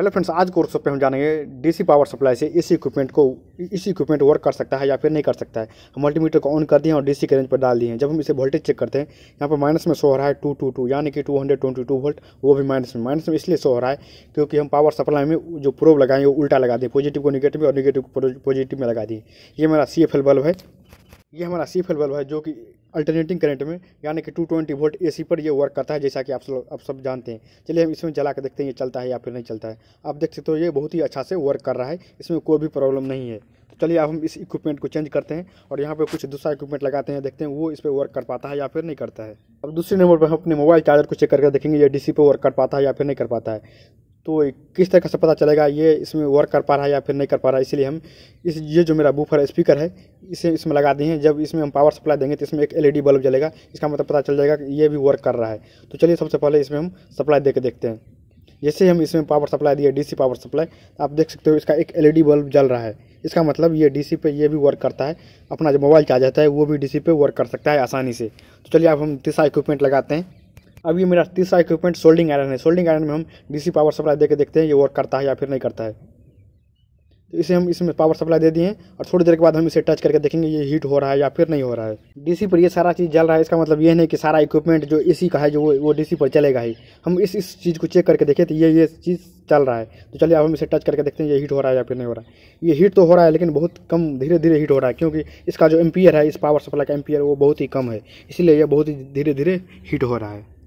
hello friends आज course पे हम जानेंगे डीसी पावर सप्लाई से इस इक्विपमेंट को इस इक्विपमेंट वर्क कर सकता है या फिर नहीं कर सकता है हम मल्टीमीटर को ऑन कर दिए और डीसी के रेंज पर डाल दिए हैं जब हम इसे वोल्टेज चेक करते हैं यहाँ पर माइनस में शो हो रहा है टू टू टू यानी कि two hundred twenty two volt वो भी माइनस में माइनस में इसलिए सो हो रहा है क्योंकि हम पावर सप्लाई में जो प्रोब लगाएंगे वो उल्टा लगा दिए पॉजिटिव को निगेटिव और निगेटिव को पॉजिटिव में लगा दिए ये मेरा सी एफ एल बल्ब है ये हमारा सी फेल बल्ब है जो कि अल्टरनेटिंग करंट में यानी कि 220 वोल्ट ए पर ये वर्क करता है जैसा कि आप सब आप सब जानते हैं चलिए हम इसमें जला के देखते हैं ये चलता है या फिर नहीं चलता है आप देख सकते हो ये बहुत ही अच्छा से वर्क कर रहा है इसमें कोई भी प्रॉब्लम नहीं है तो चलिए अब हम इस इक्विपमेंट को चेंज करते हैं और यहाँ पर कुछ दूसरा इक्विपमेंट लगाते हैं देखते हैं वो इस पर वर्क कर पाता है या फिर नहीं करता है अब दूसरे नंबर पर हम अपने मोबाइल चार्जर को चेक करके देखेंगे ये डी पर वर्क कर पाता है या फिर नहीं कर पाता है तो किस तरह से पता चलेगा ये इसमें वर्क कर पा रहा है या फिर नहीं कर पा रहा है इसलिए हम इस ये जो मेरा बूफर स्पीकर है इसे इसमें लगा दिए हैं जब इसमें हम पावर सप्लाई देंगे तो इसमें एक एलईडी बल्ब जलेगा इसका मतलब पता चल जाएगा कि ये भी वर्क कर रहा है तो चलिए सबसे पहले इसमें हम सप्लाई दे देखते हैं जैसे हम इसमें पावर सप्लाई दिए डी पावर सप्लाई आप देख सकते हो इसका एक एल बल्ब जल रहा है इसका मतलब ये डी पे ये भी वर्क करता है अपना जो मोबाइल चार्ज रहता है वो भी डी पे वर्क कर सकता है आसानी से तो चलिए अब हम तीसरा इक्विपमेंट लगाते हैं अब ये मेरा तीसरा इक्विपमेंट सोल्डिंग आयरन है सोल्डिंग आयरन में हम डीसी पावर सप्लाई देकर देखते हैं ये वर्क करता है या फिर नहीं करता है तो इसे हम इसमें पावर सप्लाई दे दिए हैं और थोड़ी देर के बाद हम इसे टच करके देखेंगे ये हीट हो रहा है या फिर नहीं हो रहा है डीसी पर ये सारा चीज़ जल रहा है इसका मतलब ये नहीं कि सारा इक्विपमेंट जो इसी का है जो वो वो डीसी पर चलेगा ही हम इस इस चीज़ को चेक करके देखें तो ये ये चीज़ चल रहा है तो चलिए अब हम इसे टच करके देखते हैं ये हीट हो रहा है या फिर नहीं हो रहा है ये हीट तो हो रहा है लेकिन बहुत कम धीरे धीरे हीट हो रहा है क्योंकि इसका जो एम्पियर है इस पावर सप्लाई का एम्पियर वो बहुत ही कम है इसीलिए यह बहुत ही धीरे धीरे हीट हो रहा है